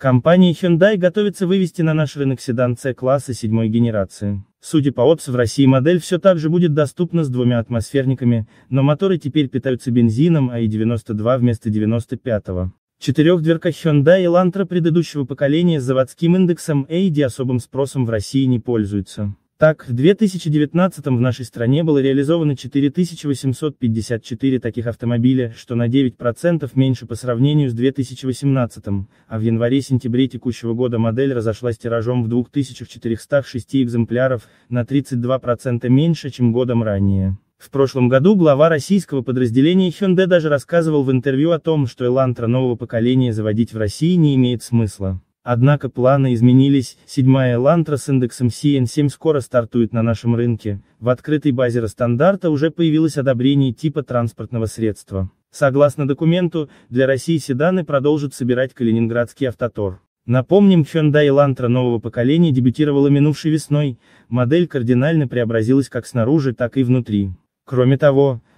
Компания Hyundai готовится вывести на наш рынок седан C-класса седьмой генерации. Судя по ОПС, в России модель все так же будет доступна с двумя атмосферниками, но моторы теперь питаются бензином АИ-92 вместо 95-го. Четырехдверка Hyundai Elantra предыдущего поколения с заводским индексом AD особым спросом в России не пользуется. Так, в 2019 в нашей стране было реализовано 4854 таких автомобиля, что на 9% меньше по сравнению с 2018, а в январе-сентябре текущего года модель разошлась тиражом в 2406 экземпляров, на 32% меньше, чем годом ранее. В прошлом году глава российского подразделения Hyundai даже рассказывал в интервью о том, что Elantra нового поколения заводить в России не имеет смысла. Однако планы изменились, седьмая Elantra с индексом CN7 скоро стартует на нашем рынке, в открытой базе стандарта уже появилось одобрение типа транспортного средства. Согласно документу, для России седаны продолжат собирать калининградский автотор. Напомним, Hyundai Elantra нового поколения дебютировала минувшей весной, модель кардинально преобразилась как снаружи, так и внутри. Кроме того,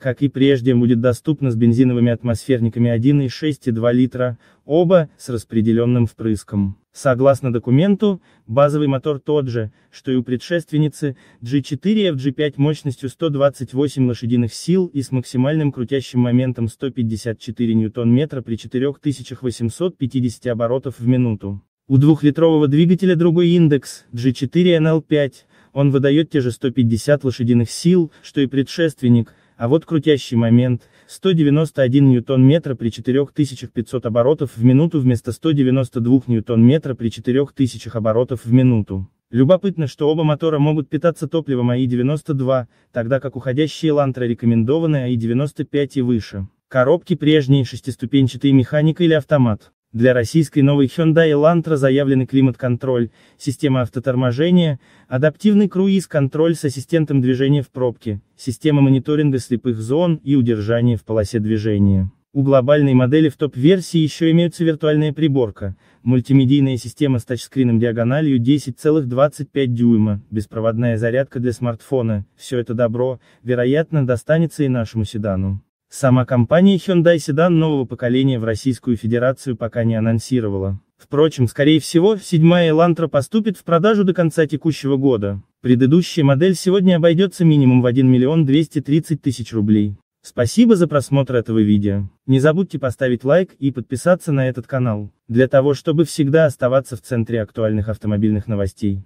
как и прежде будет доступна с бензиновыми атмосферниками 1,6 и 2 литра, оба, с распределенным впрыском. Согласно документу, базовый мотор тот же, что и у предшественницы, G4 FG5 мощностью 128 лошадиных сил и с максимальным крутящим моментом 154 ньютон-метра при 4850 оборотов в минуту. У двухлитрового двигателя другой индекс, G4NL5, он выдает те же 150 лошадиных сил, что и предшественник, а вот крутящий момент, 191 ньютон-метра при 4500 оборотов в минуту вместо 192 ньютон-метра при 4000 оборотов в минуту. Любопытно, что оба мотора могут питаться топливом АИ-92, тогда как уходящие Лантра рекомендованы АИ-95 и выше. Коробки прежние шестиступенчатые механика или автомат. Для российской новой Hyundai Elantra заявлены климат-контроль, система автоторможения, адаптивный круиз-контроль с ассистентом движения в пробке, система мониторинга слепых зон и удержания в полосе движения. У глобальной модели в топ-версии еще имеются виртуальная приборка, мультимедийная система с тачскрином диагональю 10,25 дюйма, беспроводная зарядка для смартфона, все это добро, вероятно, достанется и нашему седану. Сама компания Hyundai Sedan нового поколения в Российскую Федерацию пока не анонсировала. Впрочем, скорее всего, седьмая Elantra поступит в продажу до конца текущего года. Предыдущая модель сегодня обойдется минимум в 1 миллион 230 тысяч рублей. Спасибо за просмотр этого видео. Не забудьте поставить лайк и подписаться на этот канал, для того чтобы всегда оставаться в центре актуальных автомобильных новостей.